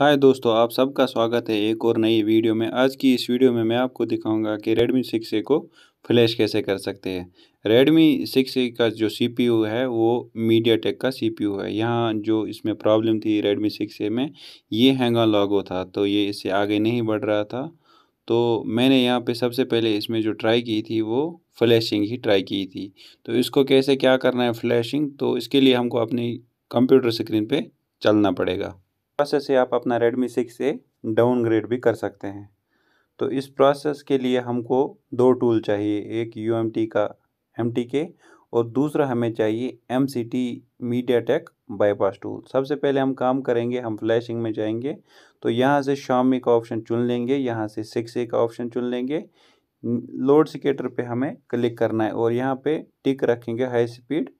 हाय दोस्तों आप सबका स्वागत है एक और नई वीडियो में आज की इस वीडियो में मैं आपको दिखाऊंगा कि Redmi 6A को फ्लैश कैसे कर सकते हैं Redmi 6A का जो यू है वो टेक का यू है यहाँ जो इसमें प्रॉब्लम थी Redmi 6A में ये हैंगा लॉगो था तो ये इससे आगे नहीं बढ़ रहा था तो मैंने यहाँ पे सबसे पहले इसमें जो ट्राई की थी वो फ्लैशिंग ही ट्राई की थी तो इसको कैसे क्या करना है फ्लैशिंग तो इसके लिए हमको अपनी कंप्यूटर स्क्रीन पर चलना पड़ेगा प्रोसेस से आप अपना रेडमी सिक्स ए डाउनग्रेड भी कर सकते हैं तो इस प्रोसेस के लिए हमको दो टूल चाहिए एक यू का एम और दूसरा हमें चाहिए M C T media tech bypass tool सबसे पहले हम काम करेंगे हम फ्लैशिंग में जाएंगे तो यहाँ से शॉमी का ऑप्शन चुन लेंगे यहाँ से सिक्स ए का ऑप्शन चुन लेंगे लोड सिकेटर पे हमें क्लिक करना है और यहाँ पे टिक रखेंगे हाई स्पीड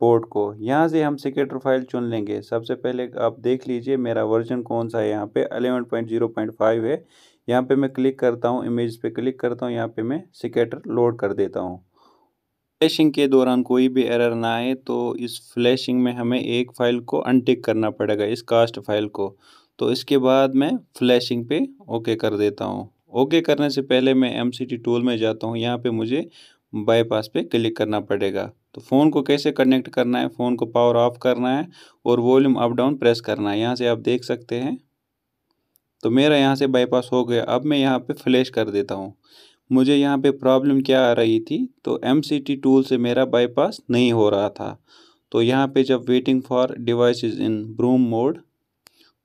पोर्ट को यहाँ से हम सिक्योरिटर फाइल चुन लेंगे सबसे पहले आप देख लीजिए मेरा वर्जन कौन सा है यहाँ पे 11.0.5 है यहाँ पे मैं क्लिक करता हूँ इमेज पे क्लिक करता हूँ यहाँ पे मैं सिक्योरिटर लोड कर देता हूँ फ्लैशिंग के दौरान कोई भी एरर ना आए तो इस फ्लैशिंग में हमें एक फ़ाइल को अनटिक करना पड़ेगा इस कास्ट फाइल को तो इसके बाद मैं फ्लैशिंग पे ओके कर देता हूँ ओके करने से पहले मैं एम टूल में जाता हूँ यहाँ पे मुझे बाईपास पे क्लिक करना पड़ेगा तो फ़ोन को कैसे कनेक्ट करना है फ़ोन को पावर ऑफ करना है और वॉल्यूम अप डाउन प्रेस करना है यहाँ से आप देख सकते हैं तो मेरा यहाँ से बाईपास हो गया अब मैं यहाँ पे फ्लैश कर देता हूँ मुझे यहाँ पे प्रॉब्लम क्या आ रही थी तो एम टूल से मेरा बाईपास नहीं हो रहा था तो यहाँ पे जब waiting for device in brom mode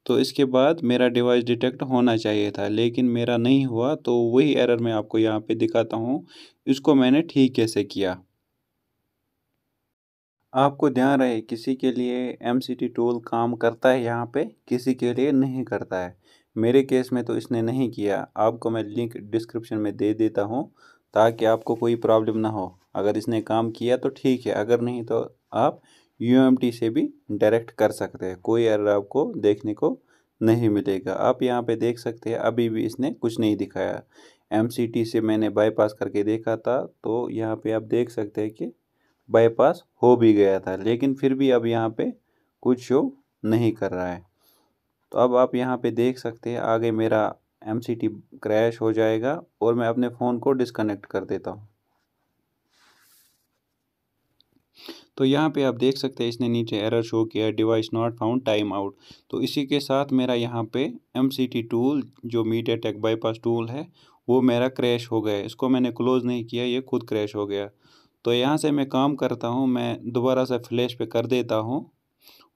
तो इसके बाद मेरा डिवाइस डिटेक्ट होना चाहिए था लेकिन मेरा नहीं हुआ तो वही एरर मैं आपको यहाँ पे दिखाता हूँ इसको मैंने ठीक कैसे किया आपको ध्यान रहे किसी के लिए एम टूल काम करता है यहाँ पे किसी के लिए नहीं करता है मेरे केस में तो इसने नहीं किया आपको मैं लिंक डिस्क्रिप्शन में दे देता हूँ ताकि आपको कोई प्रॉब्लम ना हो अगर इसने काम किया तो ठीक है अगर नहीं तो आप यू से भी डायरेक्ट कर सकते हैं कोई एरर आपको देखने को नहीं मिलेगा आप यहाँ पे देख सकते हैं अभी भी इसने कुछ नहीं दिखाया एम से मैंने बाईपास करके देखा था तो यहाँ पे आप देख सकते हैं कि बाईपास हो भी गया था लेकिन फिर भी अब यहाँ पे कुछ शो नहीं कर रहा है तो अब आप यहाँ पे देख सकते हैं आगे मेरा एम क्रैश हो जाएगा और मैं अपने फ़ोन को डिसकनेक्ट कर देता हूँ तो यहाँ पे आप देख सकते हैं इसने नीचे एरर शो किया device not found time out तो इसी के साथ मेरा यहाँ पे एम टूल जो मीडिया टेक बाईपास टूल है वो मेरा क्रैश हो गया इसको मैंने क्लोज़ नहीं किया ये खुद क्रैश हो गया तो यहाँ से मैं काम करता हूँ मैं दोबारा से फ्लैश पे कर देता हूँ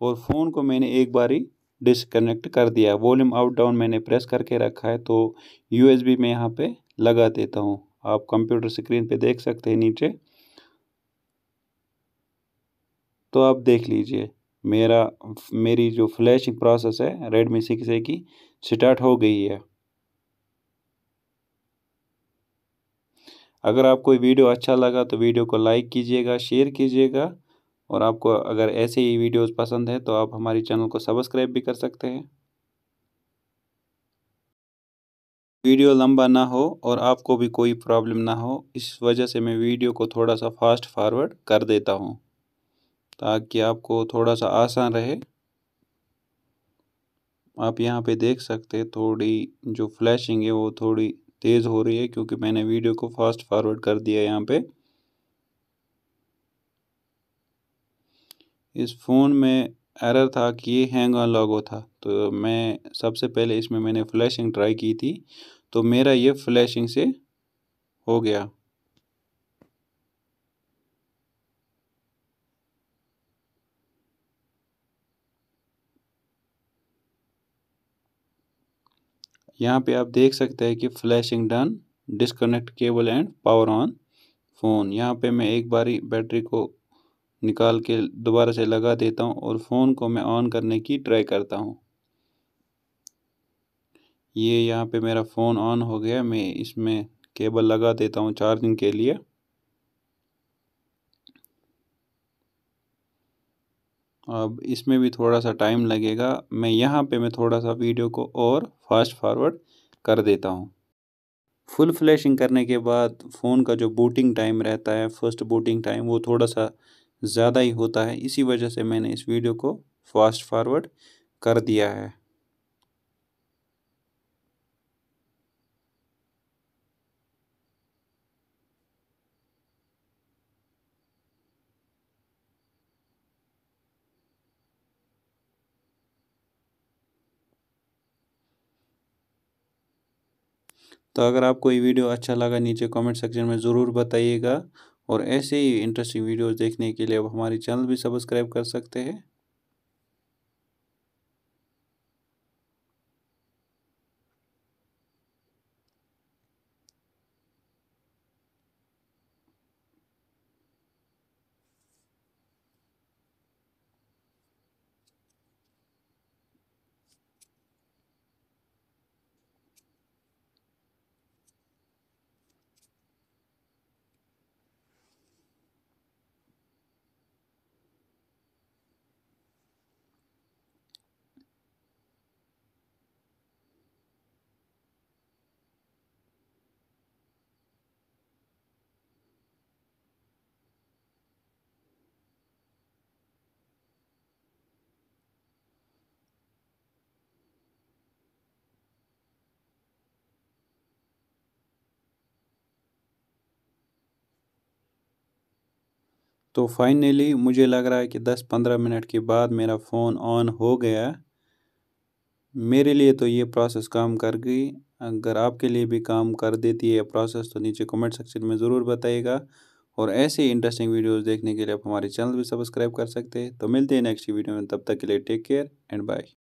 और फ़ोन को मैंने एक बारी डिसकनेक्ट कर दिया वॉल्यूम अप डाउन मैंने प्रेस करके रखा है तो यू एस बी मैं यहाँ पर लगा देता हूँ आप कंप्यूटर स्क्रीन पर देख सकते हैं नीचे तो आप देख लीजिए मेरा मेरी जो फ्लैशिंग प्रोसेस है रेडमी सिक्स ए की स्टार्ट हो गई है अगर आपको वीडियो अच्छा लगा तो वीडियो को लाइक कीजिएगा शेयर कीजिएगा और आपको अगर ऐसे ही वीडियोस पसंद है तो आप हमारे चैनल को सब्सक्राइब भी कर सकते हैं वीडियो लंबा ना हो और आपको भी कोई प्रॉब्लम ना हो इस वजह से मैं वीडियो को थोड़ा सा फास्ट फॉरवर्ड कर देता हूँ ताकि आपको थोड़ा सा आसान रहे आप यहाँ पे देख सकते हैं थोड़ी जो फ्लैशिंग है वो थोड़ी तेज़ हो रही है क्योंकि मैंने वीडियो को फास्ट फॉरवर्ड कर दिया यहाँ पे इस फ़ोन में एरर था कि ये हैंग ऑन लॉगो था तो मैं सबसे पहले इसमें मैंने फ्लैशिंग ट्राई की थी तो मेरा ये फ्लैशिंग से हो गया यहाँ पे आप देख सकते हैं कि flashing done disconnect cable and power on phone यहाँ पे मैं एक बारी बैटरी को निकाल के दोबारा से लगा देता हूँ और फ़ोन को मैं ऑन करने की ट्राई करता हूँ ये यहाँ पे मेरा फ़ोन ऑन हो गया मैं इसमें केबल लगा देता हूँ चार्जिंग के लिए अब इसमें भी थोड़ा सा टाइम लगेगा मैं यहाँ पे मैं थोड़ा सा वीडियो को और फास्ट फॉरवर्ड कर देता हूँ फुल फ्लैशिंग करने के बाद फ़ोन का जो बूटिंग टाइम रहता है फर्स्ट बूटिंग टाइम वो थोड़ा सा ज़्यादा ही होता है इसी वजह से मैंने इस वीडियो को फास्ट फॉरवर्ड कर दिया है तो अगर आपको ये वीडियो अच्छा लगा नीचे कमेंट सेक्शन में ज़रूर बताइएगा और ऐसे ही इंटरेस्टिंग वीडियोस देखने के लिए आप हमारे चैनल भी सब्सक्राइब कर सकते हैं तो फाइनली मुझे लग रहा है कि 10-15 मिनट के बाद मेरा फ़ोन ऑन हो गया मेरे लिए तो ये प्रोसेस काम कर गई अगर आपके लिए भी काम कर देती है प्रोसेस तो नीचे कमेंट सेक्शन में ज़रूर बताइएगा और ऐसे इंटरेस्टिंग वीडियोस देखने के लिए आप हमारे चैनल भी सब्सक्राइब कर सकते हैं तो मिलते हैं नेक्स्ट वीडियो में तब तक के लिए टेक केयर एंड बाय